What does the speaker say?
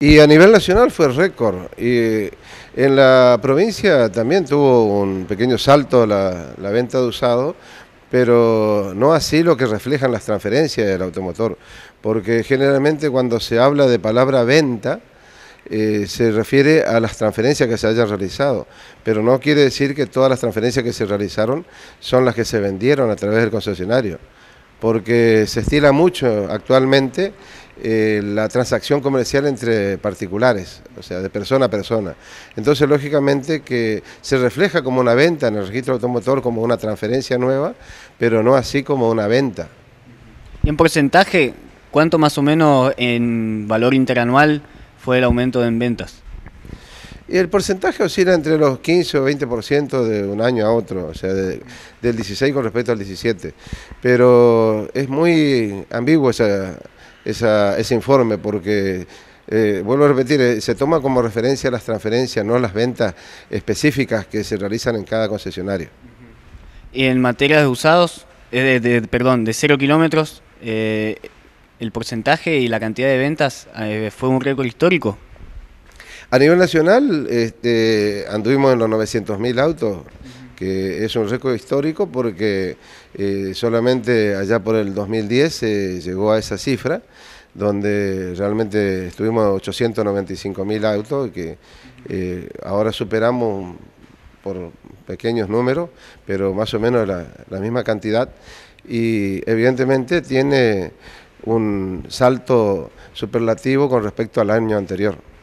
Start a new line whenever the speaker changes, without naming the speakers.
Y a nivel nacional fue récord. Y en la provincia también tuvo un pequeño salto la, venta de usado, pero no así lo que reflejan las transferencias del automotor, porque generalmente cuando se habla de palabra venta, eh, se refiere a las transferencias que se hayan realizado, pero no quiere decir que todas las transferencias que se realizaron son las que se vendieron a través del concesionario porque se estila mucho actualmente eh, la transacción comercial entre particulares, o sea, de persona a persona. Entonces, lógicamente que se refleja como una venta en el registro automotor, como una transferencia nueva, pero no así
como una venta. en porcentaje, cuánto más o menos en valor interanual fue el aumento en ventas?
Y el porcentaje oscila entre los 15 o 20% de un año a otro, o sea, del 16 con respecto al 17. Pero es muy ambiguo esa, ese informe porque, eh, vuelvo a repetir, eh, se toma como referencia las transferencias, no las ventas específicas que se realizan en cada concesionario.
Y en materia de usados, eh, de, perdón, de cero kilómetros, el porcentaje y la cantidad de ventas fue un récord histórico.
A nivel nacional, este, anduvimos en los 900.000 autos, que es un récord histórico porque eh, solamente allá por el 2010 se llegó a esa cifra, donde realmente estuvimos 895.000 autos, que eh, ahora superamos por pequeños números, pero más o menos la misma cantidad, y evidentemente tiene un salto superlativo con respecto al año anterior.